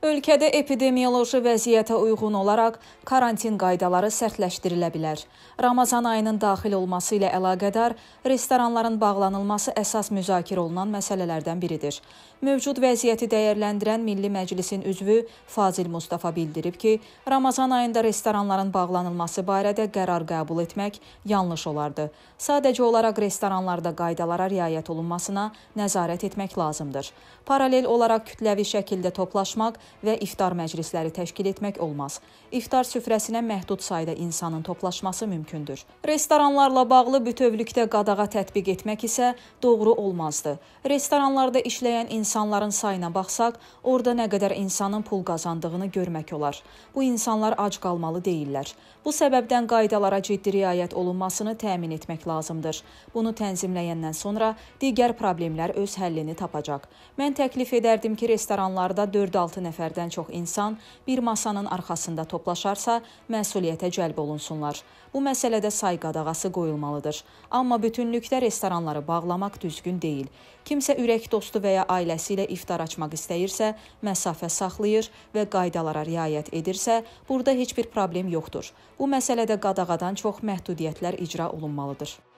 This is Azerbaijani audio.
Ölkədə epidemioloji vəziyyətə uyğun olaraq karantin qaydaları sərtləşdirilə bilər. Ramazan ayının daxil olması ilə əlaqədar restoranların bağlanılması əsas müzakirə olunan məsələlərdən biridir. Mövcud vəziyyəti dəyərləndirən Milli Məclisin üzvü Fazil Mustafa bildirib ki, Ramazan ayında restoranların bağlanılması barədə qərar qəbul etmək yanlış olardı. Sadəcə olaraq restoranlarda qaydalara riayət olunmasına nəzarət etmək lazımdır. Paralel olaraq kütləvi şəkildə toplaşmaq və iftar məclisləri təşkil etmək olmaz. İftar süfrəsinə məhdud sayda insanın toplaşması mümkündür. Restoranlarla bağlı bütövlükdə qadağa tətbiq etmək isə doğru olmazdı. Restoranlarda işləyən insanların sayına baxsaq, orada nə qədər insanın pul qazandığını görmək olar. Bu insanlar ac qalmalı deyillər. Bu səbəbdən qaydalara ciddi riayət olunmasını təmin etmək lazımdır. Bunu tənzimləyəndən sonra digər problemlər öz həllini tapacaq. Mən təklif edərdim ki, restoranlarda 4-6 nəfər nəfərdən çox insan bir masanın arxasında toplaşarsa, məsuliyyətə cəlb olunsunlar. Bu məsələdə say qadağası qoyulmalıdır. Amma bütünlükdə restoranları bağlamaq düzgün deyil. Kimsə ürək dostu və ya ailəsi ilə iftar açmaq istəyirsə, məsafə saxlayır və qaydalara riayət edirsə, burada heç bir problem yoxdur. Bu məsələdə qadağadan çox məhdudiyyətlər icra olunmalıdır.